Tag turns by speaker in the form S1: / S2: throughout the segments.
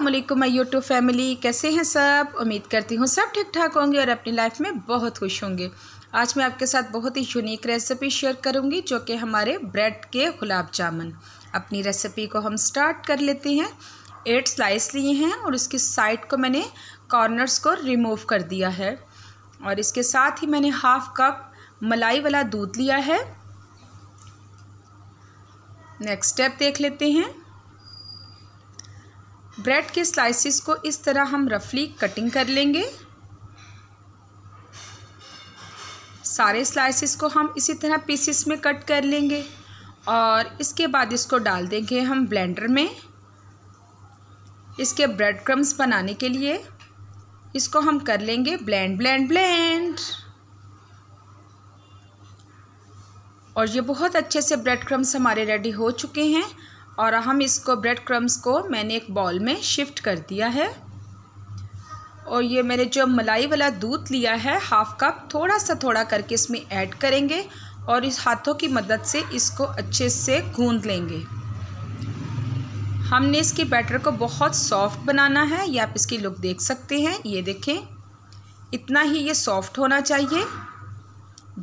S1: Aslam my YouTube family कैसे हैं सब उम्मीद करती हूँ सब ठीक ठाक होंगे और अपनी लाइफ में बहुत खुश होंगे आज मैं आपके साथ बहुत ही यूनिक रेसिपी शेयर करूँगी जो कि हमारे ब्रेड के गुलाब जामुन अपनी रेसिपी को हम स्टार्ट कर लेते हैं एट स्लाइस लिए हैं और उसकी साइड को मैंने कॉर्नर्स को रिमूव कर दिया है और इसके साथ ही मैंने हाफ़ कप मलाई वाला दूध लिया है नेक्स्ट स्टेप देख लेते हैं ब्रेड के स्लाइसिस को इस तरह हम रफली कटिंग कर लेंगे सारे स्लाइसिस को हम इसी तरह पीसेस में कट कर लेंगे और इसके बाद इसको डाल देंगे हम ब्लेंडर में इसके ब्रेड क्रम्स बनाने के लिए इसको हम कर लेंगे ब्लेंड ब्लेंड ब्लेंड और ये बहुत अच्छे से ब्रेड क्रम्स हमारे रेडी हो चुके हैं और हम इसको ब्रेड क्रम्स को मैंने एक बॉल में शिफ्ट कर दिया है और ये मैंने जो मलाई वाला दूध लिया है हाफ़ कप थोड़ा सा थोड़ा करके इसमें ऐड करेंगे और इस हाथों की मदद से इसको अच्छे से गूंद लेंगे हमने इसकी बैटर को बहुत सॉफ्ट बनाना है ये आप इसकी लुक देख सकते हैं ये देखें इतना ही ये सॉफ्ट होना चाहिए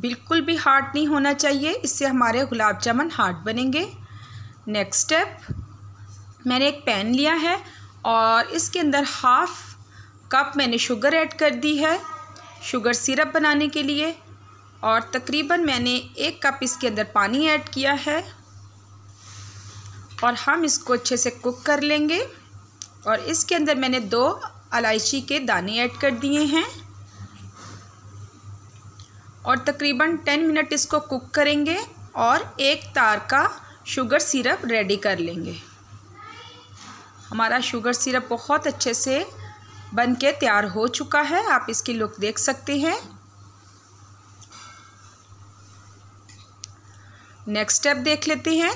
S1: बिल्कुल भी हार्ड नहीं होना चाहिए इससे हमारे गुलाब जामुन हार्ड बनेंगे नेक्स्ट स्टेप मैंने एक पैन लिया है और इसके अंदर हाफ़ कप मैंने शुगर ऐड कर दी है शुगर सिरप बनाने के लिए और तकरीबन मैंने एक कप इसके अंदर पानी ऐड किया है और हम इसको अच्छे से कुक कर लेंगे और इसके अंदर मैंने दो इलायची के दाने ऐड कर दिए हैं और तकरीबन टेन मिनट इसको कुक करेंगे और एक तार का शुगर सिरप रेडी कर लेंगे हमारा शुगर सिरप बहुत अच्छे से बन के तैयार हो चुका है आप इसकी लुक देख सकते हैं नेक्स्ट स्टेप देख लेते हैं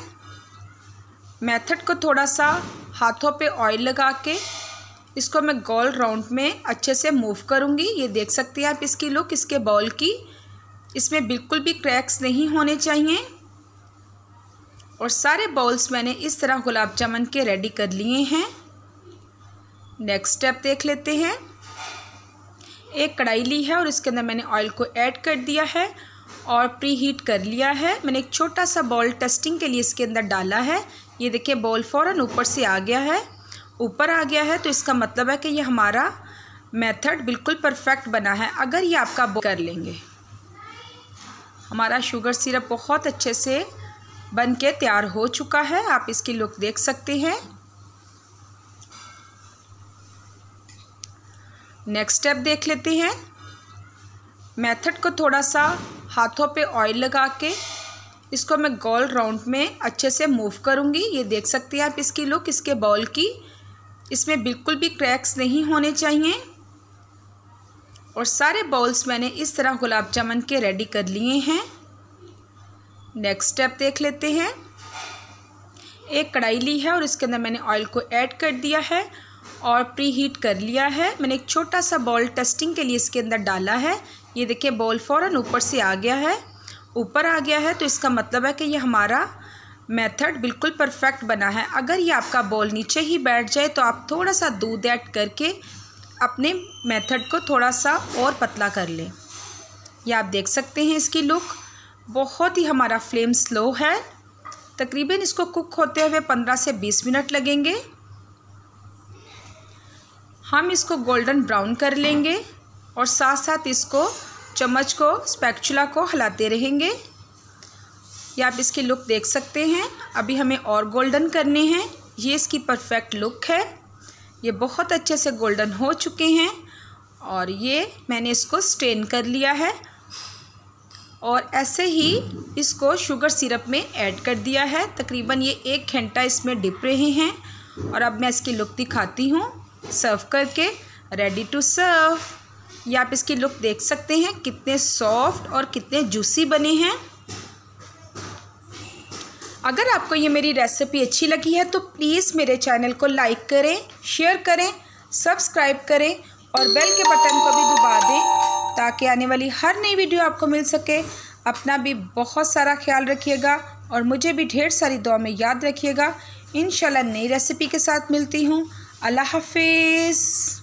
S1: मेथड को थोड़ा सा हाथों पे ऑयल लगा के इसको मैं गोल राउंड में अच्छे से मूव करूँगी ये देख सकते हैं आप इसकी लुक इसके बॉल की इसमें बिल्कुल भी क्रैक्स नहीं होने चाहिए और सारे बाउल्स मैंने इस तरह गुलाब जामुन के रेडी कर लिए हैं नेक्स्ट स्टेप देख लेते हैं एक कढ़ाई ली है और इसके अंदर मैंने ऑयल को ऐड कर दिया है और प्री हीट कर लिया है मैंने एक छोटा सा बॉल टेस्टिंग के लिए इसके अंदर डाला है ये देखिए बॉल फ़ौरन ऊपर से आ गया है ऊपर आ गया है तो इसका मतलब है कि ये हमारा मेथड बिल्कुल परफेक्ट बना है अगर ये आपका कर लेंगे हमारा शुगर सिरप बहुत अच्छे से बन के तैयार हो चुका है आप इसकी लुक देख सकते हैं नेक्स्ट स्टेप देख लेते हैं मेथड को थोड़ा सा हाथों पे ऑयल लगा के इसको मैं गोल राउंड में अच्छे से मूव करूँगी ये देख सकते हैं आप इसकी लुक इसके बॉल की इसमें बिल्कुल भी क्रैक्स नहीं होने चाहिए और सारे बॉल्स मैंने इस तरह गुलाब जामुन के रेडी कर लिए हैं नेक्स्ट स्टेप देख लेते हैं एक कढ़ाई ली है और इसके अंदर मैंने ऑयल को ऐड कर दिया है और प्री हीट कर लिया है मैंने एक छोटा सा बॉल टेस्टिंग के लिए इसके अंदर डाला है ये देखिए बॉल फ़ौरन ऊपर से आ गया है ऊपर आ गया है तो इसका मतलब है कि ये हमारा मेथड बिल्कुल परफेक्ट बना है अगर ये आपका बॉल नीचे ही बैठ जाए तो आप थोड़ा सा दूध ऐड करके अपने मेथड को थोड़ा सा और पतला कर लें यह आप देख सकते हैं इसकी लुक बहुत ही हमारा फ्लेम स्लो है तकरीबन इसको कुक होते हुए पंद्रह से बीस मिनट लगेंगे हम इसको गोल्डन ब्राउन कर लेंगे और साथ साथ इसको चम्मच को स्पैक्चुला को हिलाते रहेंगे या आप इसकी लुक देख सकते हैं अभी हमें और गोल्डन करने हैं ये इसकी परफेक्ट लुक है ये बहुत अच्छे से गोल्डन हो चुके हैं और ये मैंने इसको स्ट्रेन कर लिया है और ऐसे ही इसको शुगर सिरप में ऐड कर दिया है तकरीबन ये एक घंटा इसमें डिप रहे हैं और अब मैं इसकी लुक दिखाती हूँ सर्व करके रेडी टू सर्व ये आप इसकी लुक देख सकते हैं कितने सॉफ्ट और कितने जूसी बने हैं अगर आपको ये मेरी रेसिपी अच्छी लगी है तो प्लीज़ मेरे चैनल को लाइक करें शेयर करें सब्सक्राइब करें और बेल के बटन को भी दबा दें ताकि आने वाली हर नई वीडियो आपको मिल सके अपना भी बहुत सारा ख्याल रखिएगा और मुझे भी ढेर सारी दुआ में याद रखिएगा इन नई रेसिपी के साथ मिलती हूँ अल्लाह हाफिज़